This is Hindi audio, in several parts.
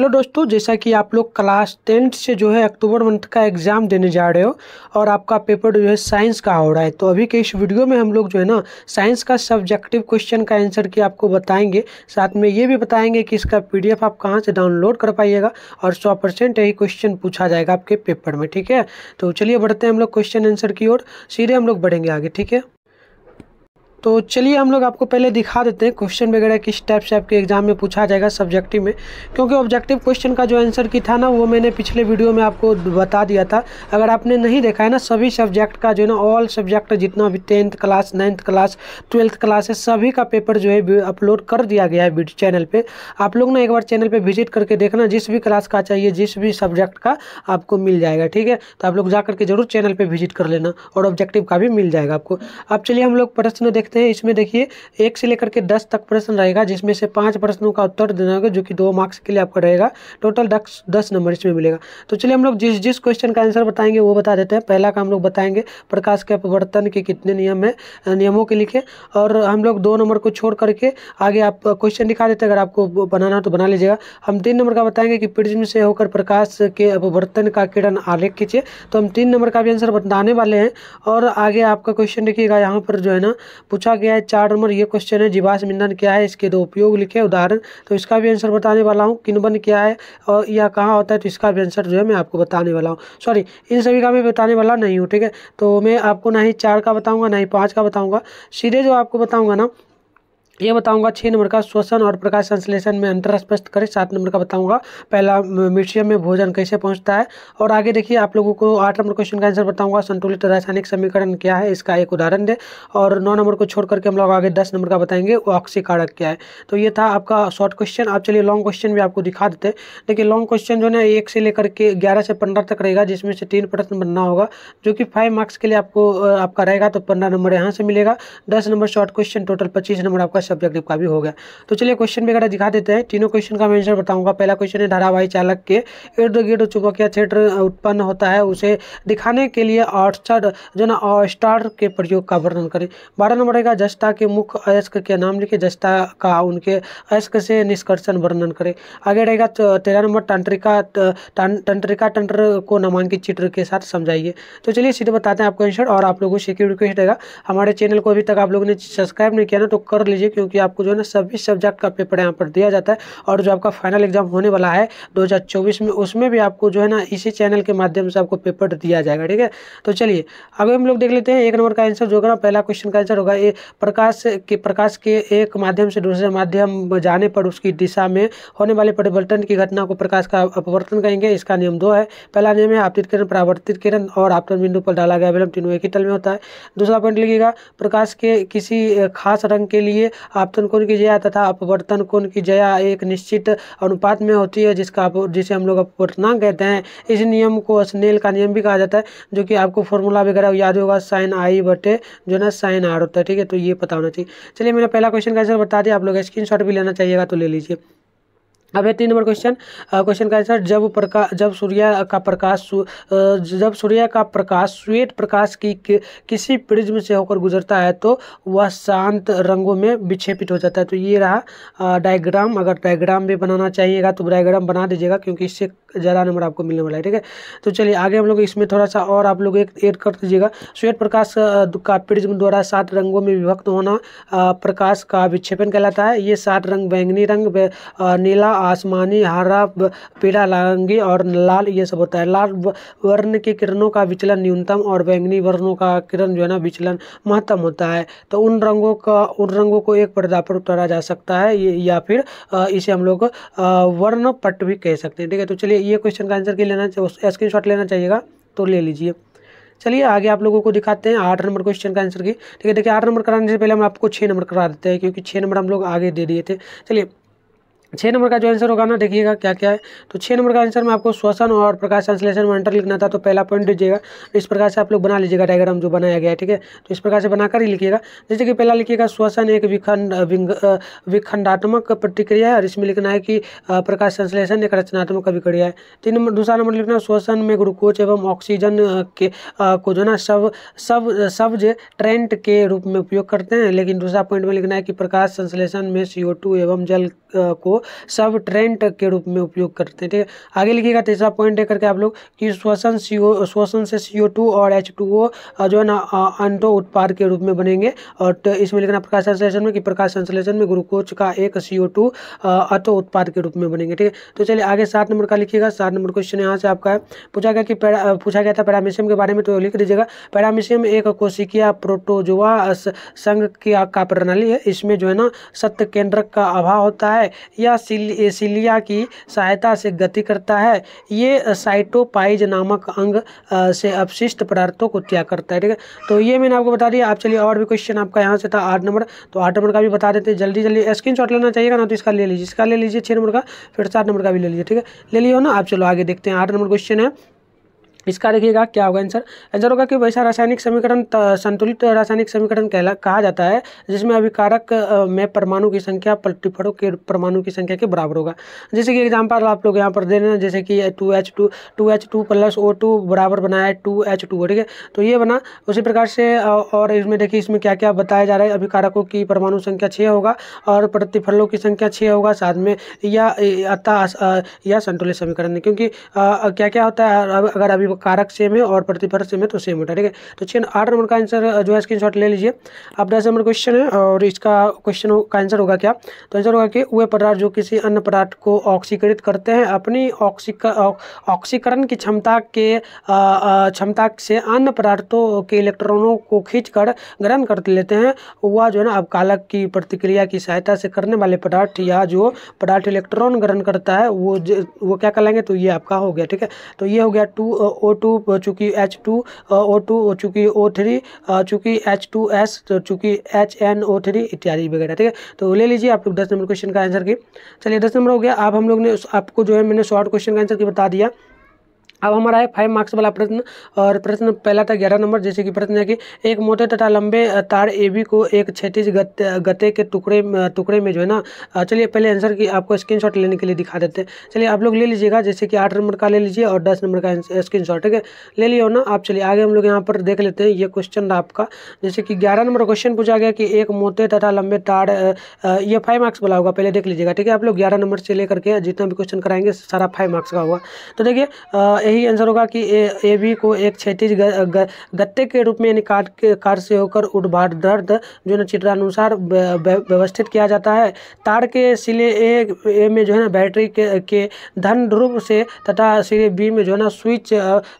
हेलो दोस्तों जैसा कि आप लोग क्लास टेंथ से जो है अक्टूबर मंथ का एग्ज़ाम देने जा रहे हो और आपका पेपर जो है साइंस का हो रहा है तो अभी के इस वीडियो में हम लोग जो है ना साइंस का सब्जेक्टिव क्वेश्चन का आंसर की आपको बताएंगे साथ में ये भी बताएंगे कि इसका पीडीएफ आप कहाँ से डाउनलोड कर पाइएगा और सौ परसेंट यही क्वेश्चन पूछा जाएगा आपके पेपर में ठीक है तो चलिए बढ़ते हैं हम लोग क्वेश्चन आंसर की ओर सीधे हम लोग बढ़ेंगे आगे ठीक है तो चलिए हम लोग आपको पहले दिखा देते हैं क्वेश्चन वगैरह किस टाइप से आपके एग्जाम में पूछा जाएगा सब्जेक्टिव में क्योंकि ऑब्जेक्टिव क्वेश्चन का जो आंसर की था ना वो मैंने पिछले वीडियो में आपको बता दिया था अगर आपने नहीं देखा है ना सभी सब्जेक्ट का जो है ना ऑल सब्जेक्ट जितना भी tenth class ninth class twelfth class है सभी का पेपर जो है अपलोड कर दिया गया है चैनल पर आप लोग ना एक बार चैनल पर विजिट करके देखना जिस भी क्लास का चाहिए जिस भी सब्जेक्ट का आपको मिल जाएगा ठीक है तो आप लोग जा करके जरूर चैनल पर विजिट कर लेना और ऑब्जेक्टिव का भी मिल जाएगा आपको अब चलिए हम लोग प्रश्न देखते देखते हैं इसमें देखिए एक से लेकर के दस तक प्रश्न रहेगा जिसमें से पांच प्रश्नों का उत्तर देना होगा जो कि दो मार्क्स के लिए आपका रहेगा टोटल दस दस नंबर इसमें मिलेगा तो चलिए हम लोग जिस जिस क्वेश्चन का आंसर बताएंगे वो बता देते हैं पहला का हम लोग बताएंगे प्रकाश के अपवर्तन के कितने नियम है नियमों के लिखे और हम लोग दो नंबर को छोड़ करके आगे आप क्वेश्चन दिखा देते हैं अगर आपको बनाना हो तो बना लीजिएगा हम तीन नंबर का बताएंगे कि प्रिज्म से होकर प्रकाश के अपवर्तन का किरण आलेख खींचे तो हम तीन नंबर का भी आंसर बताने वाले हैं और आगे आपका क्वेश्चन देखिएगा यहाँ पर जो है ना पूछ पूछा गया है चार नंबर ये क्वेश्चन है जीवाश्म ईंधन क्या है इसके दो उपयोग लिखे उदाहरण तो इसका भी आंसर बताने वाला हूँ किनबन क्या है और या कहाँ होता है तो इसका भी आंसर जो है मैं आपको बताने वाला हूँ सॉरी इन सभी का मैं बताने वाला नहीं हूँ ठीक है तो मैं आपको ना ही चार का बताऊँगा ना ही पाँच का बताऊँगा सीधे जो आपको बताऊँगा ना ये बताऊंगा छः नंबर का श्वसन और प्रकाश संश्लेषण में अंतर स्पष्ट करें सात नंबर का बताऊंगा पहला मीशियम में भोजन कैसे पहुंचता है और आगे देखिए आप लोगों को आठ नंबर क्वेश्चन का आंसर बताऊंगा संतुलित रासायनिक समीकरण क्या है इसका एक उदाहरण दे और नौ नंबर को छोड़ करके हम लोग आगे दस नंबर का बताएंगे ऑक्सी कारक क्या है तो ये था आपका शॉर्ट क्वेश्चन आप चलिए लॉन्ग क्वेश्चन भी आपको दिखा देते हैं देखिए लॉन्ग क्वेश्चन जो ना एक से लेकर के ग्यारह से पंद्रह तक रहेगा जिसमें से तीन प्रश्न बनना होगा जो कि फाइव मार्क्स के लिए आपको आपका रहेगा तो पंद्रह नंबर यहाँ से मिलेगा दस नंबर शॉर्ट क्वेश्चन टोटल पच्चीस नंबर आपका सब्जेक्टिव का भी हो गया तो चलिए क्वेश्चन वगैरह दिखा देते हैं तीनों क्वेश्चन का मैं आंसर बताऊंगा पहला क्वेश्चन है धारावाही चालक के इर्द गिर्द चुंबकीय क्षेत्र उत्पन्न होता है उसे दिखाने के लिए ऑर्चर्ड जो ना स्टार के प्रयोग का वर्णन करें बारह नंबर का जस्ता के मुख्य अयस्क के नाम लिखे जस्ता का उनके अयस्क से निष्कर्षण वर्णन करें आगे रहेगा तेरह नंबर तंत्रिका तंत्रिका तंत्र को नामांकित चित्र के साथ समझाइए तो चलिए सीधे बताते हैं आपको आंसर और आप लोगों से एक रिक्वेस्ट रहेगा हमारे चैनल को अभी तक आप लोगों ने सब्सक्राइब नहीं किया ना तो कर लीजिए क्योंकि आपको जो है ना सभी सब्जेक्ट का पेपर यहाँ पर दिया जाता है और जो आपका फाइनल एग्जाम होने वाला है 2024 में उसमें भी आपको जो है ना इसी चैनल के माध्यम से आपको पेपर दिया जाएगा ठीक है तो चलिए अब हम लोग देख लेते हैं एक नंबर का आंसर जो होगा पहला क्वेश्चन का आंसर होगा प्रकाश के प्रकाश के एक माध्यम से दूसरे माध्यम जाने पर उसकी दिशा में होने वाले परिवर्तन की घटना को प्रकाश का अपवर्तन कहेंगे इसका नियम दो है पहला नियम है आपतित किरण परावर्तित किरण और आपतन बिंदु पर डाला गया विलम्ब तीनों एक ही तल में होता है दूसरा पॉइंट लिखिएगा प्रकाश के किसी खास रंग के लिए आपतन कोण की जया तथा अपवर्तन कोण की जया एक निश्चित अनुपात में होती है जिसका जिसे हम लोग अपवर्तनांक कहते हैं इस नियम को स्नेल का नियम भी कहा जाता है जो कि आपको फॉर्मूला वगैरह याद होगा साइन आई बटे जो ना साइन आर होता है ठीक है तो ये पता होना चाहिए चलिए मेरा पहला क्वेश्चन का आंसर बता दिया आप लोग स्क्रीन भी लेना चाहिएगा तो ले लीजिए अब है तीन नंबर क्वेश्चन क्वेश्चन का आंसर जब प्रकाश जब सूर्य का प्रकाश जब सूर्य का प्रकाश श्वेत प्रकाश की कि, किसी प्रिज्म से होकर गुजरता है तो वह शांत रंगों में विक्षेपित हो जाता है तो ये रहा डायग्राम अगर डायग्राम भी बनाना चाहिएगा तो डायग्राम बना दीजिएगा क्योंकि इससे ज़्यादा नंबर आपको मिलने वाला है ठीक है तो चलिए आगे हम लोग इसमें थोड़ा सा और आप लोग एक ऐड कर दीजिएगा श्वेत प्रकाश का प्रिज्म द्वारा सात रंगों में विभक्त होना प्रकाश का विक्षेपण कहलाता है ये सात रंग बैंगनी रंग नीला आसमानी हरा पीला लारंगी और लाल ये सब होता है लाल वर्ण के किरणों का विचलन न्यूनतम और बैंगनी वर्णों का किरण जो है ना विचलन महत्तम होता है तो उन रंगों का उन रंगों को एक पर्दा पर उतारा जा सकता है या फिर इसे हम लोग वर्ण पट भी कह सकते हैं ठीक है तो चलिए ये क्वेश्चन का आंसर के लेना स्क्रीन शॉट लेना चाहिएगा तो ले लीजिए चलिए आगे आप लोगों को दिखाते हैं आठ नंबर क्वेश्चन का आंसर की ठीक है देखिए आठ नंबर कराने से पहले हम आपको छः नंबर करा देते हैं क्योंकि छः नंबर हम लोग आगे दे दिए थे चलिए छः नंबर का जो आंसर होगा ना देखिएगा क्या क्या है तो छः नंबर का आंसर में आपको श्वसन और प्रकाश संश्लेषण में अंतर लिखना था तो पहला पॉइंट दीजिएगा इस प्रकार से आप लोग बना लीजिएगा डायग्राम जो बनाया गया है ठीक है तो इस प्रकार से बनाकर ही लिखिएगा जैसे कि पहला लिखिएगा श्वसन एक विखंड विखंडात्मक प्रतिक्रिया है और इसमें लिखना है कि प्रकाश संश्लेषण एक रचनात्मक अभिक्रिया है तीन नंबर दूसरा नंबर लिखना श्वसन में ग्लूकोज एवं ऑक्सीजन के को जो ना सब सब जो ट्रेंट के रूप में उपयोग करते हैं लेकिन दूसरा पॉइंट में लिखना है कि प्रकाश संश्लेषण में सी एवं जल को सब ट्रेंट के रूप में उपयोग करते हैं ठीक है आगे लिखिएगा तीसरा पॉइंट है करके आप लोग कि श्वसन सी श्वसन से सी और एच टू ओ जो है ना अंटो उत्पाद के रूप में बनेंगे और तो इसमें लिखना प्रकाश संश्लेषण में कि प्रकाश संश्लेषण में ग्लूकोज का एक सी ओ अतो उत्पाद के रूप में बनेंगे ठीक है तो चलिए आगे सात नंबर का लिखिएगा सात नंबर क्वेश्चन यहाँ से आपका है पूछा गया कि पूछा गया था पैरामिशियम के बारे में तो लिख दीजिएगा पैरामिशियम एक कोशिकिया प्रोटोजोआ संघ की का प्रणाली है इसमें जो है ना सत्य केंद्रक का अभाव होता है या सिलिया सिलिया की सहायता से गति करता है ये साइटोपाइज नामक अंग से अपशिष्ट पदार्थों को त्याग करता है ठीक है तो ये मैंने आपको बता दिया आप चलिए और भी क्वेश्चन आपका यहाँ से था आठ नंबर तो आठ नंबर का भी बता देते हैं जल्दी जल्दी स्क्रीन लेना चाहिएगा ना तो इसका ले लीजिए इसका ले लीजिए छः नंबर का फिर सात नंबर का भी ले लीजिए ठीक है ले लियो ना आप चलो आगे देखते हैं आठ नंबर क्वेश्चन है इसका देखिएगा क्या होगा आंसर आंसर होगा कि वैसा रासायनिक समीकरण संतुलित रासायनिक समीकरण कहला कहा जाता है जिसमें अभिकारक में परमाणु की संख्या पल्टीफड़ों के परमाणु की संख्या के बराबर होगा जैसे कि एग्जाम्पल आप लोग यहाँ पर दे रहे हैं जैसे कि two H two two H two plus O two बराबर बनाया है टू एच टू ठीक है तो ये बना उसी प्रकार से और इसमें देखिए इसमें क्या क्या बताया जा रहा है अभिकारकों की परमाणु संख्या छः होगा और प्रतिफलों की संख्या छः होगा साथ में या अतः या संतुलित समीकरण क्योंकि क्या क्या होता है अगर अभी कारक सेम है और प्रतिफल सेम है तो सेम होता है ठीक है तो छः आठ नंबर का आंसर जो है स्क्रीन ले लीजिए अब दस नंबर क्वेश्चन है और इसका क्वेश्चन का आंसर होगा क्या तो आंसर होगा कि वह पदार्थ जो किसी अन्य पदार्थ को ऑक्सीकृत करते हैं अपनी ऑक्सीकरण की क्षमता के क्षमता से अन्य पदार्थों के इलेक्ट्रॉनों को खींच कर ग्रहण कर लेते हैं वह जो है ना अब कालक की प्रतिक्रिया की सहायता से करने वाले पदार्थ या जो पदार्थ इलेक्ट्रॉन ग्रहण करता है वो वो क्या कर लेंगे तो ये आपका हो गया ठीक है तो ये हो गया टू ओ टू चूँकि एच टू ओ टू चूँकि ओ थ्री चूँकि एच टू एस चूँकि एच एन ओ थ्री इत्यादि वगैरह ठीक है तो ले लीजिए आप लोग दस नंबर क्वेश्चन का आंसर की चलिए दस नंबर हो गया आप हम लोग ने आपको जो है मैंने शॉर्ट क्वेश्चन का आंसर की बता दिया अब हमारा है फाइव मार्क्स वाला प्रश्न और प्रश्न पहला था ग्यारह नंबर जैसे कि प्रश्न है कि एक मोटे तथा लंबे तार ए बी को एक क्षतिज गते के टुकड़े टुकड़े में जो है ना चलिए पहले आंसर की आपको स्क्रीनशॉट लेने के लिए दिखा देते हैं चलिए आप लोग ले लीजिएगा जैसे कि आठ नंबर का ले लीजिए और दस नंबर का स्क्रीन शॉट ठीक है ले लिया ना आप चलिए आगे हम लोग यहाँ पर देख लेते हैं ये क्वेश्चन आपका जैसे कि ग्यारह नंबर क्वेश्चन पूछा गया कि एक मोटे तथा लंबे तार ये फाइव मार्क्स वाला होगा पहले देख लीजिएगा ठीक है आप लोग ग्यारह नंबर से लेकर के जितना भी क्वेश्चन कराएंगे सारा फाइव मार्क्स का होगा तो देखिए यही आंसर होगा कि ए, ए बी को एक क्षैतिज गत्ते के रूप में यानी काट के कार से होकर दर्द जो है चित्रानुसार व्यवस्थित किया जाता है तार के सिले ए, ए में जो है ना बैटरी के, के धन रूप से तथा सिले बी में जो है ना स्विच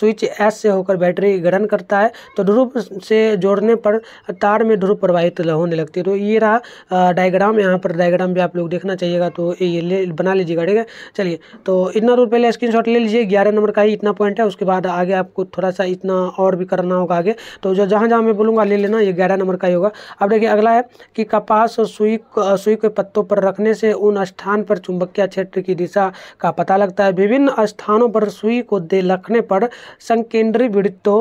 स्विच एस से होकर बैटरी ग्रहण करता है तो ध्रुव से जोड़ने पर तार में ध्रुव प्रवाहित होने लगती है तो ये रहा डायग्राम यहाँ पर डायग्राम भी आप लोग देखना चाहिएगा तो ये बना लीजिएगा ठीक है चलिए तो इतना दूर पहले स्क्रीन ले लीजिए ग्यारह नंबर का ही इतना पॉइंट है उसके बाद आगे आपको थोड़ा सा इतना और भी करना होगा आगे तो जो जहाँ जहाँ मैं बोलूँगा ले लेना ये ग्यारह नंबर का ही होगा अब देखिए अगला है कि कपास और सुई सुई के पत्तों पर रखने से उन स्थान पर चुंबकीय क्षेत्र की दिशा का पता लगता है विभिन्न स्थानों पर सुई को दे रखने पर संकेंद्रीय वृत्तों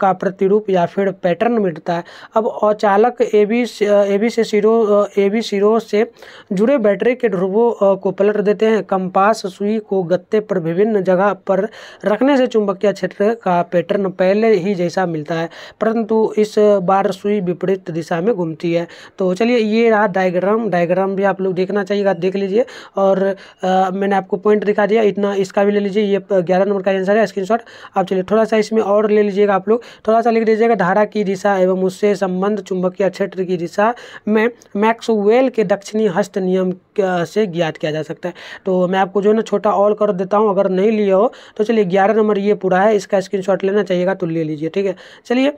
का प्रतिरूप या फिर पैटर्न मिलता है अब अचालक ए बी ए बी से सिरो ए बी सिरो से जुड़े बैटरी के ध्रुवों को पलट देते हैं कंपास सुई को गत्ते पर विभिन्न जगह पर रखने से चुंबकीय क्षेत्र का पैटर्न पहले ही जैसा मिलता है परंतु इस बार सुई विपरीत दिशा में घूमती है तो चलिए ये रहा डायग्राम डायग्राम भी आप लोग देखना चाहिएगा देख लीजिए और आ, मैंने आपको पॉइंट दिखा दिया इतना इसका भी ले लीजिए ये ग्यारह नंबर का आंसर है स्क्रीन आप चलिए थोड़ा सा इसमें और ले लीजिएगा आप लोग थोड़ा सा लिख दीजिएगा धारा की दिशा एवं उससे संबंध चुंबकीय क्षेत्र की दिशा में मैक्सवेल के दक्षिणी हस्त नियम से ज्ञात किया जा सकता है तो मैं आपको जो है ना छोटा ऑल कर देता हूँ अगर नहीं लिया हो तो चलिए ग्यारह नंबर ये पूरा है इसका स्क्रीन लेना चाहिएगा तो ले लीजिए ठीक है चलिए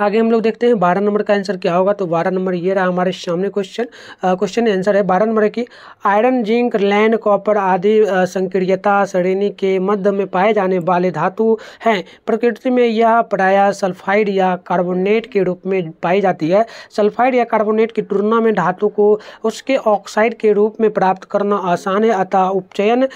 आगे हम लोग देखते हैं बारह नंबर का आंसर क्या होगा तो बारह नंबर ये रहा हमारे सामने क्वेश्चन क्वेश्चन आंसर है बारह नंबर की आयरन जिंक लैंड कॉपर आदि संक्रियता श्रेणी के मध्य में पाए जाने वाले धातु हैं प्रकृति में यह प्रायः सल्फाइड या कार्बोनेट के रूप में पाई जाती है सल्फाइड या कार्बोनेट की तुलना में धातु को उसके ऑक्साइड के रूप में प्राप्त करना आसान है अतः उपचयन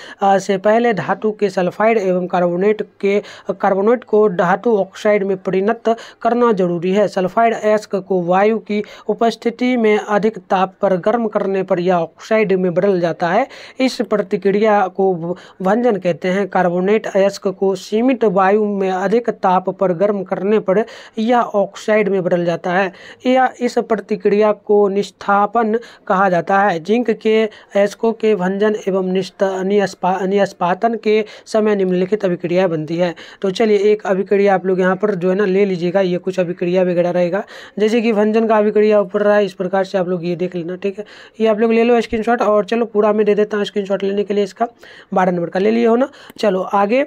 से पहले धातु के सल्फाइड एवं कार्बोनेट के कार्बोनेट को धातु ऑक्साइड में परिणत करना जरूरी है सल्फाइड एस्क को वायु की उपस्थिति में अधिक ताप पर गर्म करने पर यह ऑक्साइड में बदल जाता है इस प्रतिक्रिया को भंजन कहते हैं कार्बोनेट एस्क को सीमित वायु में अधिक ताप पर गर्म करने पर यह ऑक्साइड में बदल जाता है या इस प्रतिक्रिया को निष्ठापन कहा जाता है जिंक के एस्को के भंजन एवं निष्पातन के समय निम्नलिखित अभिक्रिया बनती है तो चलिए एक अभिक्रिया आप लोग यहाँ पर जो है ना ले लीजिएगा ये कुछ अभिक्रिया अभिक्रिया वगैरह रहेगा जैसे कि भंजन का अभिक्रिया ऊपर रहा है इस प्रकार से आप लोग ये देख लेना ठीक है ये आप लोग ले लो स्क्रीनशॉट और चलो पूरा मैं दे देता हूँ स्क्रीनशॉट लेने के लिए इसका बारह नंबर का ले लिए हो ना चलो आगे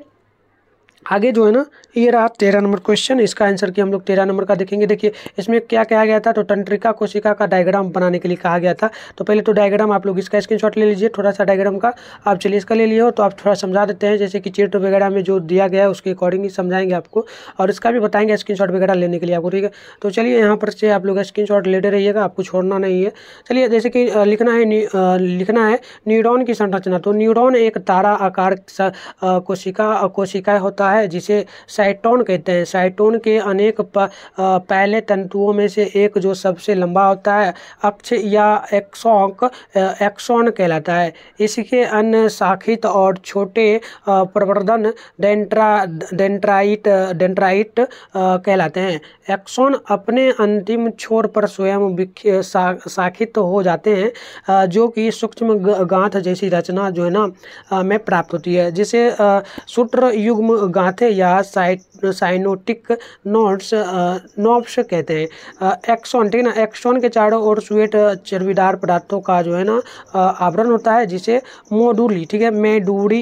आगे जो है ना ये रहा तेरह नंबर क्वेश्चन इसका आंसर की हम लोग तेरह नंबर का देखेंगे देखिए इसमें क्या कहा गया था तो तंत्रिका कोशिका का डायग्राम बनाने के लिए कहा गया था तो पहले तो डायग्राम आप लोग इसका स्क्रीनशॉट ले लीजिए थोड़ा सा डायग्राम का आप चलिए इसका ले लिए हो तो आप थोड़ा समझा देते हैं जैसे कि चिट वगैरह में जो दिया गया है उसके अकॉर्डिंग ही समझाएंगे आपको और इसका भी बताएंगे स्क्रीन वगैरह लेने के लिए आपको ठीक है तो चलिए यहाँ पर से आप लोग स्क्रीन लेते रहिएगा आपको छोड़ना नहीं है चलिए जैसे कि लिखना है लिखना है न्यूडॉन की संरचना तो न्यूडॉन एक तारा आकार कोशिका कोशिका होता होता है जिसे साइटोन कहते हैं साइटोन के अनेक पहले तंतुओं में से एक जो सबसे लंबा होता है अक्ष या एक्सोंक एक्सोन कहलाता है इसके अन्य शाखित और छोटे प्रवर्धन डेंट्रा डेंट्राइट डेंट्राइट कहलाते हैं एक्सोन अपने अंतिम छोर पर स्वयं शाखित हो जाते हैं जो कि सूक्ष्म गांठ जैसी रचना जो है ना में प्राप्त होती है जिसे सूत्र युग्म गाथे या साइट साइनोटिक नोट्स नोब्स कहते हैं एक्सॉन ठीक है ना एक्सोन के चारों ओर स्वेट चर्बीदार पदार्थों का जो है ना आवरण होता है जिसे मोडूली ठीक है मेडूरी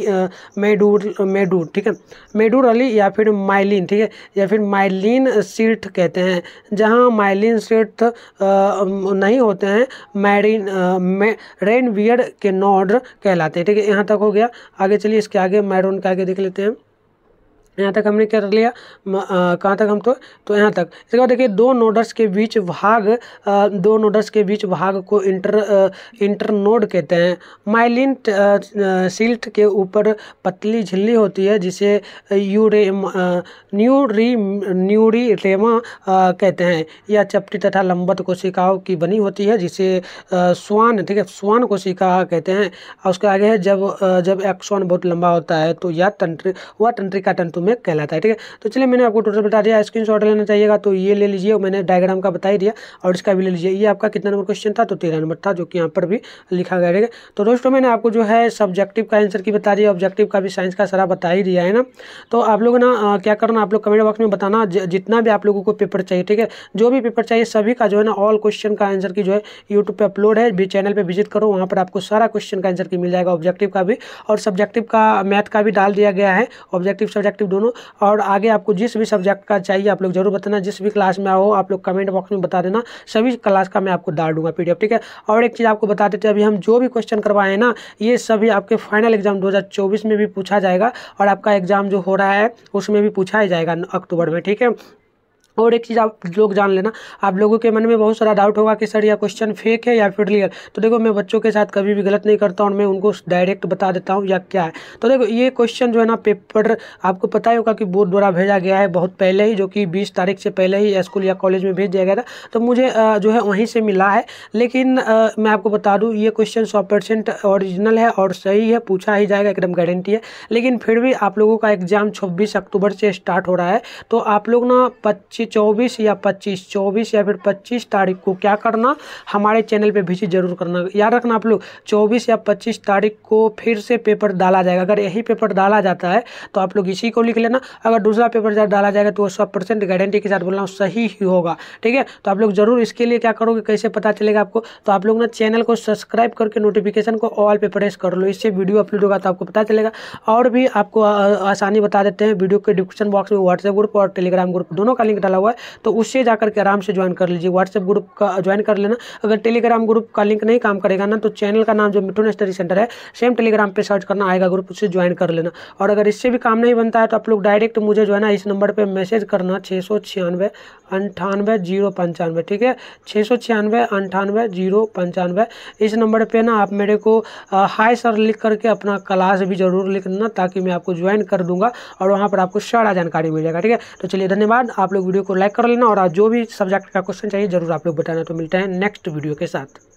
मेडूर मेडूर ठीक है मेडूरली या फिर माइलिन ठीक है या फिर माइलिन सीर्थ कहते हैं जहाँ माइलिन सीर्थ नहीं होते हैं मैरिन रेनवियर के नोड कहलाते हैं ठीक है यहाँ तक हो गया आगे चलिए इसके आगे मैरोन के आगे देख लेते हैं यहाँ तक हमने कर लिया कहाँ तक हम तो तो यहाँ तक इसके बाद देखिए दो नोडर्स के बीच भाग दो नोडर्स के बीच भाग को इंटर इंटर नोड कहते हैं माइलिन सिल्ट के ऊपर पतली झिल्ली होती है जिसे यूरे न्यूरी न्यूरी रेमा कहते हैं यह चपटी तथा लंबत कोशिकाओं की बनी होती है जिसे स्वान ठीक है स्वान कोशिका कहते हैं और उसके आगे है जब जब एक्सवान बहुत लंबा होता है तो यह तंत्र वह तंत्रिका तंतु में कहलाता है ठीक है तो चलिए मैंने आपको टोटल बता दिया स्क्रीन लेना चाहिएगा तो ये ले लीजिए मैंने डायग्राम का बता ही दिया और इसका भी ले लीजिए ये आपका कितना नंबर क्वेश्चन था तो तेरह नंबर था जो कि यहाँ पर भी लिखा गया ठीक है तो दोस्तों मैंने आपको जो है सब्जेक्टिव का आंसर की बता दिया ऑब्जेक्टिव का भी साइंस का सारा बता ही दिया है ना तो आप लोग ना क्या करना आप लोग कमेंट बॉक्स में बताना जितना भी आप लोगों को पेपर चाहिए ठीक है जो भी पेपर चाहिए सभी का जो है ना ऑल क्वेश्चन का आंसर की जो है यूट्यूब पर अपलोड है चैनल पर विजिट करो वहाँ पर आपको सारा क्वेश्चन का आंसर की मिल जाएगा ऑब्जेक्टिव का भी और सब्जेक्टिव का मैथ का भी डाल दिया गया है ऑब्जेक्टिव सब्जेक्टिव दोनों और आगे आपको जिस भी सब्जेक्ट का चाहिए आप लोग जरूर बताना जिस भी क्लास में आओ आप लोग कमेंट बॉक्स में बता देना सभी क्लास का मैं आपको डाल दूंगा पी ठीक है और एक चीज़ आपको बता देते अभी हम जो भी क्वेश्चन करवाए हैं ना ये सभी आपके फाइनल एग्जाम दो में भी पूछा जाएगा और आपका एग्जाम जो हो रहा है उसमें भी पूछा ही जाएगा अक्टूबर में ठीक है और एक चीज़ आप लोग जान लेना आप लोगों के मन में बहुत सारा डाउट होगा कि सर यह क्वेश्चन फेक है या फिर रियल तो देखो मैं बच्चों के साथ कभी भी गलत नहीं करता और मैं उनको डायरेक्ट बता देता हूँ या क्या है तो देखो ये क्वेश्चन जो है ना पेपर आपको पता ही होगा कि बोर्ड द्वारा भेजा गया है बहुत पहले ही जो कि बीस तारीख से पहले ही स्कूल या कॉलेज में भेज दिया गया था तो मुझे जो है वहीं से मिला है लेकिन मैं आपको बता दूँ ये क्वेश्चन सौ परसेंट ओरिजिनल है और सही है पूछा ही जाएगा एकदम गारंटी है लेकिन फिर भी आप लोगों का एग्जाम छब्बीस अक्टूबर से स्टार्ट हो रहा है तो आप लोग ना पच्चीस चौबीस या पच्चीस चौबीस या फिर पच्चीस तारीख को क्या करना हमारे चैनल पर विजिट जरूर करना याद रखना आप लोग चौबीस या पच्चीस तारीख को फिर से पेपर डाला जाएगा अगर यही पेपर डाला जाता है तो आप लोग इसी को लिख लेना अगर दूसरा पेपर जब डाला जाएगा तो वो सौ परसेंट गारंटी के साथ बोल रहा हूँ सही ही होगा ठीक है तो आप लोग जरूर इसके लिए क्या करोगे कैसे पता चलेगा आपको तो आप लोग ना चैनल को सब्सक्राइब करके नोटिफिकेशन को ऑल पे प्रेस कर लो इससे वीडियो अपलोड होगा तो आपको पता चलेगा और भी आपको आसानी बता देते हैं वीडियो के डिस्क्रिप्शन बॉक्स में व्हाट्सएप ग्रुप और टेलीग्राम ग्रुप दोनों का लिंक डाला मिला हुआ है तो उससे जाकर के आराम से ज्वाइन कर लीजिए व्हाट्सएप ग्रुप का ज्वाइन कर लेना अगर टेलीग्राम ग्रुप का लिंक नहीं काम करेगा ना तो चैनल का नाम जो मिठुन स्टडी सेंटर है सेम टेलीग्राम पर सर्च करना आएगा ग्रुप उससे ज्वाइन कर लेना और अगर इससे भी काम नहीं बनता है तो आप लोग डायरेक्ट मुझे जो है ना इस नंबर पर मैसेज करना छः सौ छियानवे अंठानवे जीरो पंचानवे ठीक है छः सौ छियानवे अंठानवे जीरो पंचानवे इस नंबर पे ना आप मेरे को हाय सर लिख करके अपना क्लास भी ज़रूर लिख लेना ताकि मैं आपको ज्वाइन कर दूंगा और वहाँ पर आपको सारा जानकारी मिल जाएगा ठीक है तो चलिए धन्यवाद आप लोग वीडियो को लाइक कर लेना और आज जो भी सब्जेक्ट का क्वेश्चन चाहिए जरूर आप लोग बताना तो मिलता है नेक्स्ट वीडियो के साथ